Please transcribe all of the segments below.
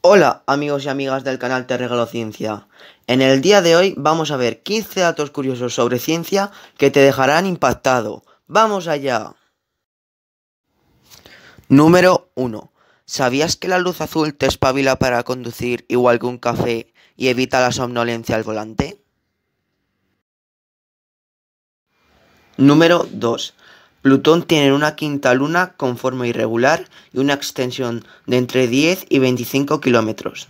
Hola amigos y amigas del canal Te Regalo Ciencia. En el día de hoy vamos a ver 15 datos curiosos sobre ciencia que te dejarán impactado. ¡Vamos allá! Número 1. ¿Sabías que la luz azul te espabila para conducir igual que un café y evita la somnolencia al volante? Número 2. Plutón tiene una quinta luna con forma irregular y una extensión de entre 10 y 25 kilómetros.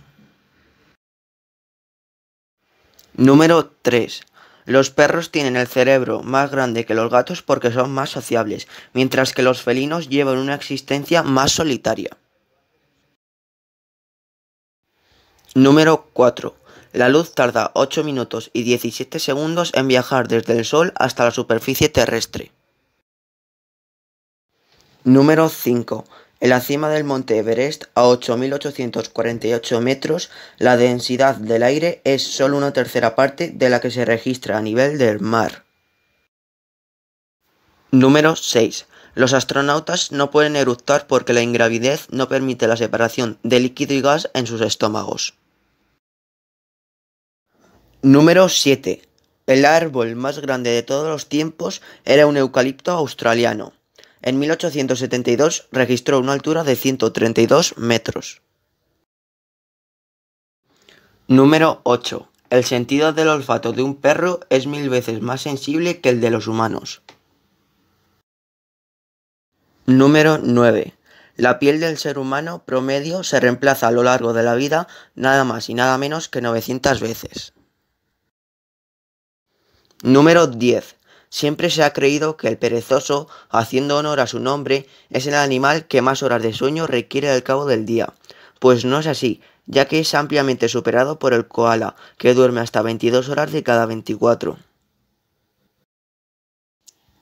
Número 3. Los perros tienen el cerebro más grande que los gatos porque son más sociables, mientras que los felinos llevan una existencia más solitaria. Número 4. La luz tarda 8 minutos y 17 segundos en viajar desde el Sol hasta la superficie terrestre. Número 5. En la cima del monte Everest, a 8.848 metros, la densidad del aire es solo una tercera parte de la que se registra a nivel del mar. Número 6. Los astronautas no pueden eructar porque la ingravidez no permite la separación de líquido y gas en sus estómagos. Número 7. El árbol más grande de todos los tiempos era un eucalipto australiano en 1872 registró una altura de 132 metros. Número 8. El sentido del olfato de un perro es mil veces más sensible que el de los humanos. Número 9. La piel del ser humano promedio se reemplaza a lo largo de la vida nada más y nada menos que 900 veces. Número 10. Siempre se ha creído que el perezoso, haciendo honor a su nombre, es el animal que más horas de sueño requiere al cabo del día. Pues no es así, ya que es ampliamente superado por el koala, que duerme hasta 22 horas de cada 24.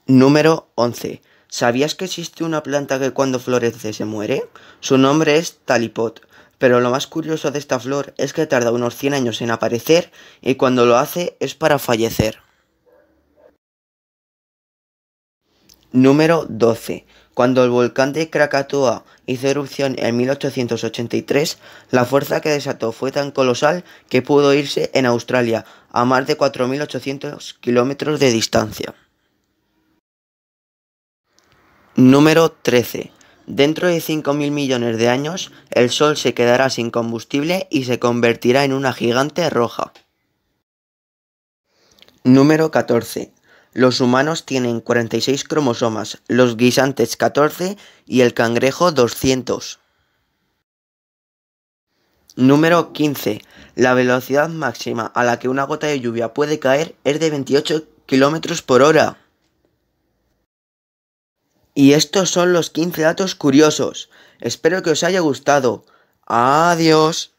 Número 11. ¿Sabías que existe una planta que cuando florece se muere? Su nombre es talipot, pero lo más curioso de esta flor es que tarda unos 100 años en aparecer y cuando lo hace es para fallecer. Número 12. Cuando el volcán de Krakatoa hizo erupción en 1883, la fuerza que desató fue tan colosal que pudo irse en Australia a más de 4.800 kilómetros de distancia. Número 13. Dentro de 5.000 millones de años, el Sol se quedará sin combustible y se convertirá en una gigante roja. Número 14. Los humanos tienen 46 cromosomas, los guisantes 14 y el cangrejo 200. Número 15. La velocidad máxima a la que una gota de lluvia puede caer es de 28 km por hora. Y estos son los 15 datos curiosos. Espero que os haya gustado. Adiós.